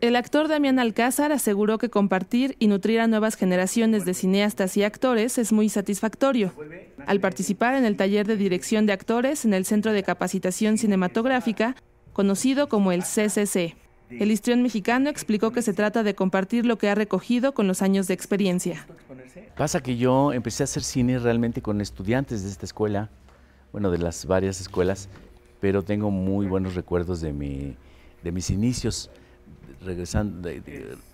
El actor Damián Alcázar aseguró que compartir y nutrir a nuevas generaciones de cineastas y actores es muy satisfactorio. Al participar en el taller de dirección de actores en el Centro de Capacitación Cinematográfica, conocido como el CCC, el histrión mexicano explicó que se trata de compartir lo que ha recogido con los años de experiencia. Pasa que yo empecé a hacer cine realmente con estudiantes de esta escuela, bueno, de las varias escuelas, pero tengo muy buenos recuerdos de, de mis inicios regresando,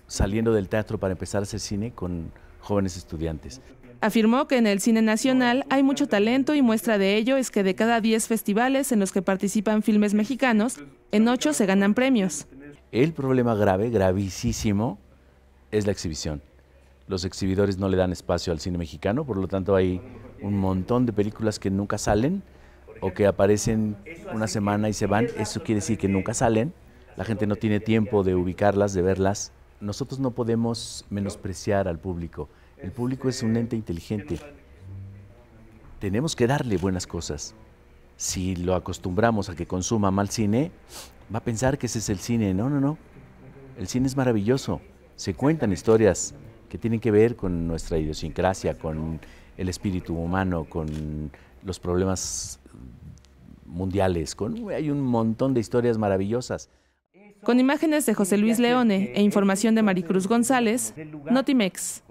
saliendo del teatro para empezar a hacer cine con jóvenes estudiantes. Afirmó que en el cine nacional hay mucho talento y muestra de ello es que de cada 10 festivales en los que participan filmes mexicanos, en 8 se ganan premios. El problema grave, gravísimo, es la exhibición. Los exhibidores no le dan espacio al cine mexicano, por lo tanto hay un montón de películas que nunca salen o que aparecen una semana y se van. Eso quiere decir que nunca salen la gente no tiene tiempo de ubicarlas, de verlas, nosotros no podemos menospreciar al público. El público es un ente inteligente. Tenemos que darle buenas cosas. Si lo acostumbramos a que consuma mal cine, va a pensar que ese es el cine. No, no, no. El cine es maravilloso. Se cuentan historias que tienen que ver con nuestra idiosincrasia, con el espíritu humano, con los problemas mundiales, con hay un montón de historias maravillosas. Con imágenes de José Luis Leone e información de Maricruz González, Notimex.